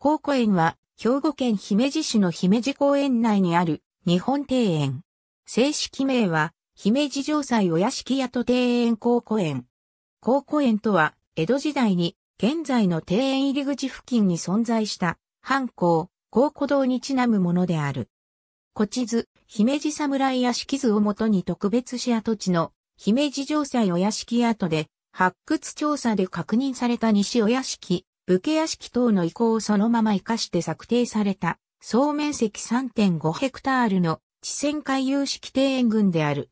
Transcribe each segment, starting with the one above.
高古園は、兵庫県姫路市の姫路公園内にある日本庭園。正式名は、姫路城西お屋敷屋と庭園高古園。高古園とは、江戸時代に、現在の庭園入り口付近に存在した、藩校、高古堂にちなむものである。古地図、姫路侍屋敷図をもとに特別市跡地の、姫路城西お屋敷跡で、発掘調査で確認された西お屋敷、武家屋敷等の意向をそのまま活かして策定された、総面積3.5ヘクタールの地線回遊式庭園群である。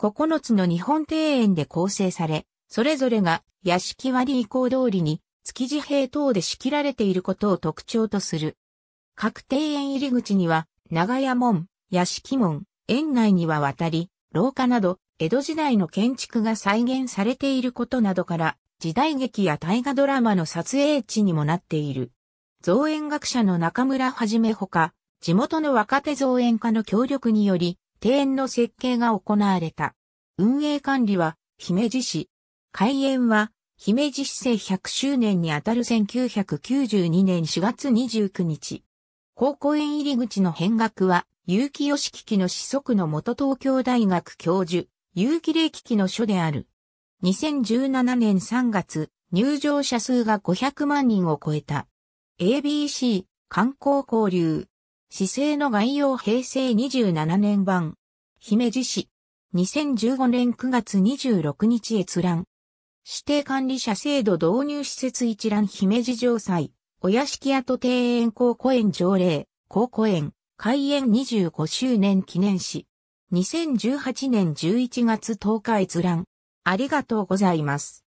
9つの日本庭園で構成され、それぞれが屋敷割遺構通りに築地平等で仕切られていることを特徴とする。各庭園入り口には、長屋門、屋敷門、園内には渡り、廊下など、江戸時代の建築が再現されていることなどから、時代劇や大河ドラマの撮影地にもなっている。造園学者の中村はじめほか、地元の若手造園家の協力により、庭園の設計が行われた。運営管理は、姫路市。開園は、姫路市政100周年にあたる1992年4月29日。高校園入り口の変額は、結城義機の子息の元東京大学教授、結城霊機器の書である。2017年3月、入場者数が500万人を超えた。ABC 観光交流。市政の概要平成27年版。姫路市。2015年9月26日閲覧。指定管理者制度導入施設一覧姫路城祭。お屋敷跡庭園高校園条例。高校園。開園25周年記念誌。2018年11月10日閲覧。ありがとうございます。